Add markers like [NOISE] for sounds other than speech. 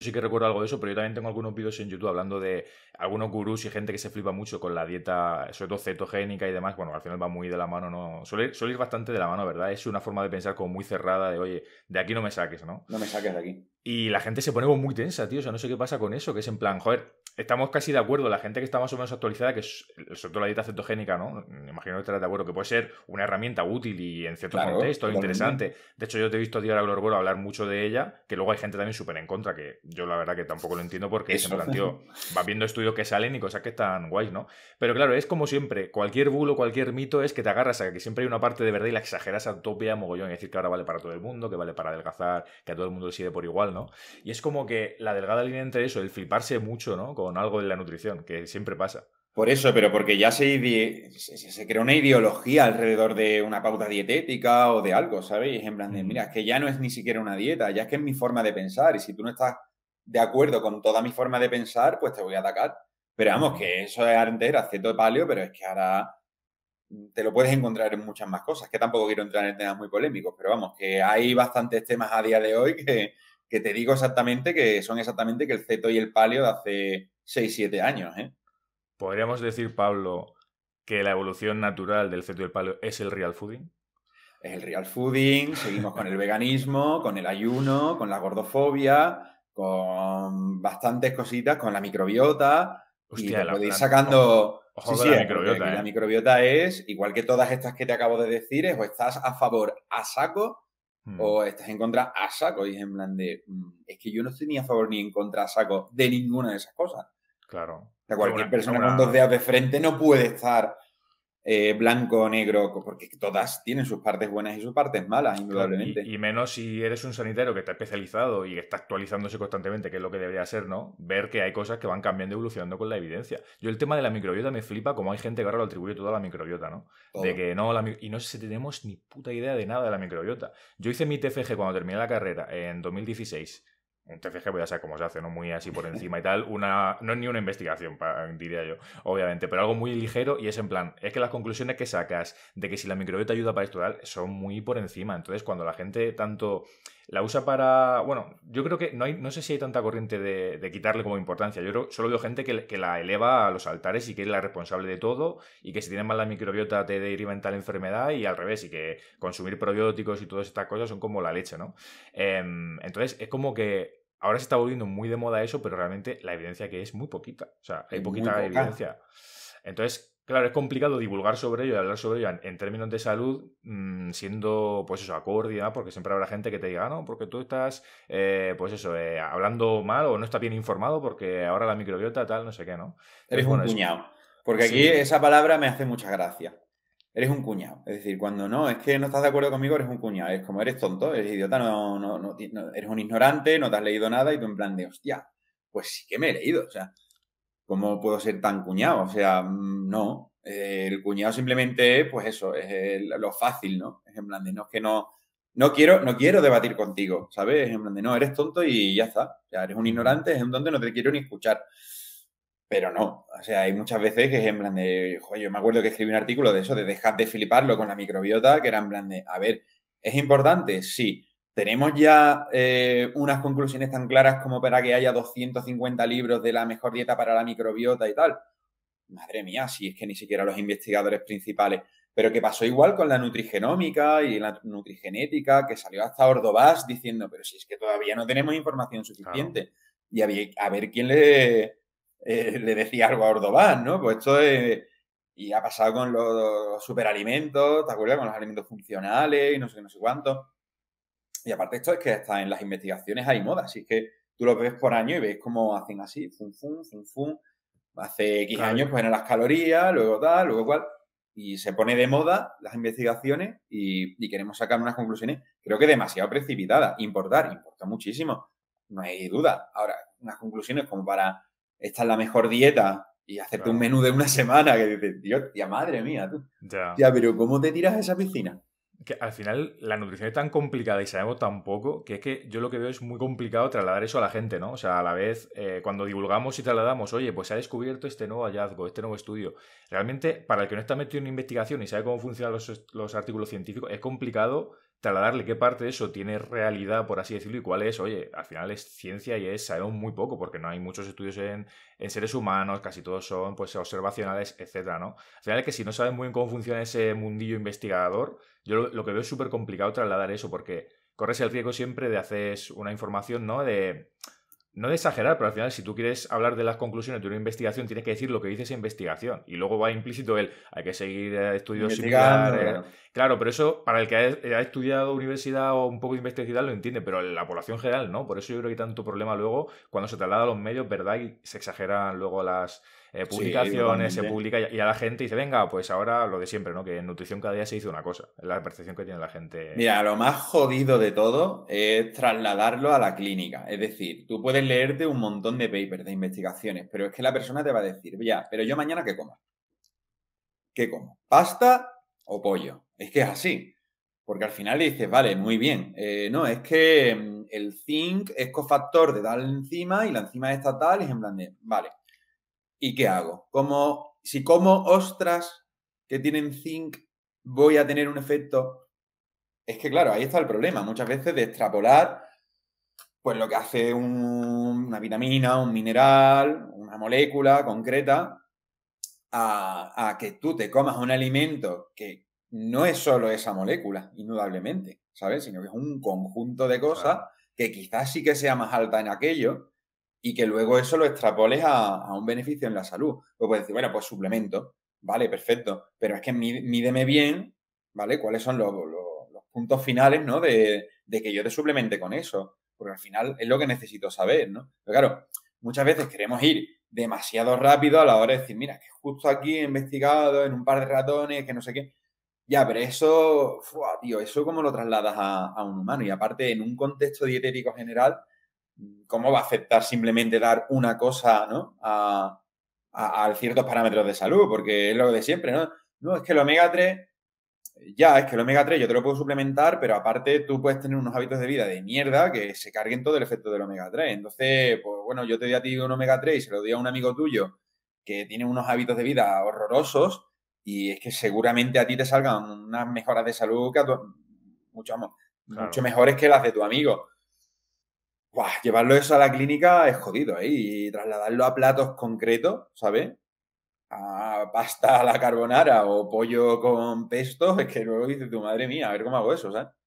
sí que recuerdo algo de eso, pero yo también tengo algunos vídeos en YouTube hablando de algunos gurús y gente que se flipa mucho con la dieta, sobre todo cetogénica y demás. Bueno, al final va muy de la mano, ¿no? Suele, suele ir bastante de la mano, ¿verdad? Es una forma de pensar como muy cerrada, de oye, de aquí no me saques, ¿no? No me saques de aquí. Y la gente se pone como muy tensa, tío. O sea, no sé qué pasa con eso, que es en plan, joder, estamos casi de acuerdo, la gente que está más o menos actualizada, que es sobre todo la dieta cetogénica, ¿no? Me imagino que estarás de acuerdo, que puede ser una herramienta útil y en cierto contexto interesante. De hecho, yo te he visto a la Glorbulo hablar mucho de ella, que luego hay gente también súper en contra, que yo la verdad que tampoco lo entiendo porque siempre, se va viendo estudios que salen y cosas que están guays, ¿no? Pero claro, es como siempre, cualquier bulo, cualquier mito es que te agarras a que siempre hay una parte de verdad y la exageras a topia mogollón y decir claro vale para todo el mundo, que vale para adelgazar, que a todo el mundo le sirve por igual, ¿no? Y es como que la delgada línea entre eso, el fliparse mucho, ¿no? algo de la nutrición, que siempre pasa. Por eso, pero porque ya se, se, creó una ideología alrededor de una pauta dietética o de algo, sabéis en plan de, mm. mira, es que ya no es ni siquiera una dieta, ya es que es mi forma de pensar. Y si tú no estás de acuerdo con toda mi forma de pensar, pues te voy a atacar. Pero vamos, que eso es antes era de palio, pero es que ahora te lo puedes encontrar en muchas más cosas, que tampoco quiero entrar en temas muy polémicos, pero vamos, que hay bastantes temas a día de hoy que, que te digo exactamente que son exactamente que el ceto y el palio de hace 6, 7 años. ¿eh? ¿Podríamos decir, Pablo, que la evolución natural del feto del palo es el real fooding? Es el real fooding, seguimos con el veganismo, con el ayuno, con la gordofobia, con bastantes cositas, con la microbiota. Hostia, y la, podéis sacando. la, ¿eh? microbiota, es, igual que todas estas que te acabo de decir, es o estás a favor a saco hmm. o estás en contra a saco. Y es en plan de, mm, es que yo no estoy ni a favor ni en contra a saco de ninguna de esas cosas. Claro. cualquier persona con dos dedos de frente no puede estar eh, blanco o negro, porque todas tienen sus partes buenas y sus partes malas, indudablemente. Y, menos si eres un sanitario que está especializado y está actualizándose constantemente, que es lo que debería ser, ¿no? Ver que hay cosas que van cambiando y evolucionando con la evidencia. Yo el tema de la microbiota me flipa como hay gente que ahora lo atribuye toda a la microbiota, ¿no? De que no, y no tenemos ni puta idea de nada de la microbiota. Yo hice mi TFG cuando terminé la carrera en 2016 un TCG, voy pues a saber cómo se hace, ¿no? Muy así por encima y tal. Una, no es ni una investigación, diría yo, obviamente, pero algo muy ligero y es en plan, es que las conclusiones que sacas de que si la microbiota ayuda para estudiar son muy por encima. Entonces, cuando la gente tanto la usa para. Bueno, yo creo que no, no sé si hay tanta corriente de, quitarle como importancia. Yo creo, solo veo gente que, la eleva a los altares y que es la responsable de todo y que si tienes mal la microbiota te deriva en tal enfermedad y al revés, y que consumir probióticos y todas estas cosas son como la leche, ¿no? Em, entonces, es como que ahora se está volviendo muy de moda eso, pero realmente la evidencia que es muy poquita. O sea, hay poquita, evidencia. Entonces, claro, es complicado divulgar sobre ello y hablar sobre ello en, términos de salud, mm, siendo, pues eso, acorde porque siempre habrá gente que te diga, ah, no, porque tú estás, eh, pues eso, eh, hablando mal o no está bien informado porque ahora la microbiota tal, no sé qué, ¿no? Eres un Porque aquí esa palabra me hace mucha gracia eres un cuñado. Es decir, cuando no, es que no estás de acuerdo conmigo, eres un cuñado. Es como eres tonto, eres idiota, no, no, no, eres un ignorante, no te has leído nada y tú en plan de, hostia, pues sí que me he leído. O sea, ¿cómo puedo ser tan cuñado? O sea, mm, no. Eh, el cuñado simplemente es, pues eso, es lo fácil, ¿no? Es en plan de, no, es que no, no quiero, no quiero debatir contigo, ¿sabes? Es en plan de, no, eres tonto y ya está. O sea, eres un ignorante, es un tonto, no te quiero ni escuchar. Pero no, o sea, hay muchas veces que es en plan de, yo me acuerdo que escribí un artículo de eso, de dejar de fliparlo con la microbiota, que era en plan de, a ver, ¿es importante? Sí. ¿Tenemos ya eh, unas conclusiones tan claras como para que haya 250 libros de la mejor dieta para la microbiota y tal? Madre mía, si es que ni siquiera los investigadores principales. Pero que pasó igual con la nutrigenómica y la nutrigenética, que salió hasta Ordovás diciendo, pero si es que todavía no tenemos información suficiente. Y a ver quién le eh, le decía algo a Ordován, ¿no? Pues esto es... Y ha pasado con los superalimentos, ¿te acuerdas? Con los alimentos funcionales y no sé no sé cuánto. Y aparte esto es que hasta en las investigaciones hay moda, así que tú lo ves por año y ves cómo hacen así, fum, fum, fum, fum. Hace X años pues eran las calorías, luego tal, luego cual. Y se pone de moda las investigaciones y, y queremos sacar unas conclusiones, creo que demasiado precipitadas. Importar, importa muchísimo, no hay duda. Ahora, unas conclusiones como para esta es la mejor dieta y hacerte un menú de una semana que dices, Dios, tía, madre mía, tú. Ya. pero ¿cómo te tiras a esa piscina? Que al final la nutrición es tan complicada y sabemos tan poco que es que yo lo que veo es muy complicado trasladar eso a la gente, ¿no? O sea, a la vez, eh, cuando divulgamos y trasladamos, oye, pues se ha descubierto este nuevo hallazgo, este nuevo estudio. Realmente, para el que no está metido en investigación y sabe cómo funcionan los, los artículos científicos, es complicado trasladarle qué parte de eso tiene realidad, por así decirlo, y cuál es, oye, al final es ciencia y es, sabemos muy poco, porque no hay muchos estudios en, seres humanos, casi todos son pues observacionales, etcétera, ¿no? Al final es que si no sabes muy bien cómo funciona ese mundillo investigador, yo lo, que veo es súper complicado trasladar eso, porque corres el riesgo siempre de hacer una información, ¿no? De no de exagerar, pero al final, si tú quieres hablar de las conclusiones de una investigación, tienes que decir lo que dice esa investigación. Y luego va implícito el hay que seguir eh, estudios similares. Claro. pero eso para el que ha, estudiado universidad o un poco de investigación lo entiende, pero la población general no. Por eso yo creo que hay tanto problema luego cuando se traslada a los medios, ¿verdad? Y se exageran luego las. Eh, publicaciones, se publica y a la gente dice, venga, pues ahora lo de siempre, ¿no? Que en nutrición cada día se dice una cosa. Es la percepción que tiene la gente. Mira, lo más jodido de todo es trasladarlo a la clínica. Es decir, tú puedes leerte un montón de papers, de investigaciones, pero es que la persona te va a decir, ya, pero yo mañana qué como. ¿Qué como? ¿Pasta o pollo? Es que es así. Porque al final dices, vale, muy bien. Eh, no, es que mm, el zinc es cofactor de tal enzima y la enzima esta tal es en plan vale. ¿Y qué hago? Como, si como ostras que tienen zinc, voy a tener un efecto. Es que claro, ahí está el problema. Muchas veces de extrapolar pues lo que hace una vitamina, un mineral, una molécula concreta, a, que tú te comas un alimento que no es solo esa molécula, indudablemente, ¿sabes? Sino que es un conjunto de cosas que quizás sí que sea más alta en aquello y que luego eso lo extrapoles a, un beneficio en la salud. O puedes decir, bueno, pues suplemento, vale, perfecto, pero es que mídeme bien, ¿vale? ¿Cuáles son los, los puntos finales, ¿no? De, de que yo te suplemente con eso porque al final es lo que necesito saber, ¿no? Pero claro, muchas veces queremos ir demasiado rápido a la hora de decir, mira, que justo aquí he investigado en un par de ratones, que no sé qué. Ya, pero eso, tío, eso cómo lo trasladas a, un humano. Y aparte, en un contexto dietético general, ¿cómo va a aceptar simplemente dar una cosa, ¿no? A, a ciertos parámetros de salud, porque es lo de siempre, ¿no? No, es que el omega 3 ya, es que el omega 3 yo te lo puedo suplementar, pero aparte tú puedes tener unos hábitos de vida de mierda que se carguen todo el efecto del omega 3. Entonces, pues bueno, yo te doy a ti un omega 3 y se lo doy a un amigo tuyo que tiene unos hábitos de vida horrorosos y es que seguramente a ti te salgan unas mejoras de salud que mucho, mejores que las de tu amigo. llevarlo eso a la clínica es jodido, ¿eh? Y trasladarlo a platos concretos, ¿sabes? a pasta a la carbonara o pollo con pesto, [LAUGHS] es que luego dices tu madre mía, a ver cómo hago eso, ¿sabes?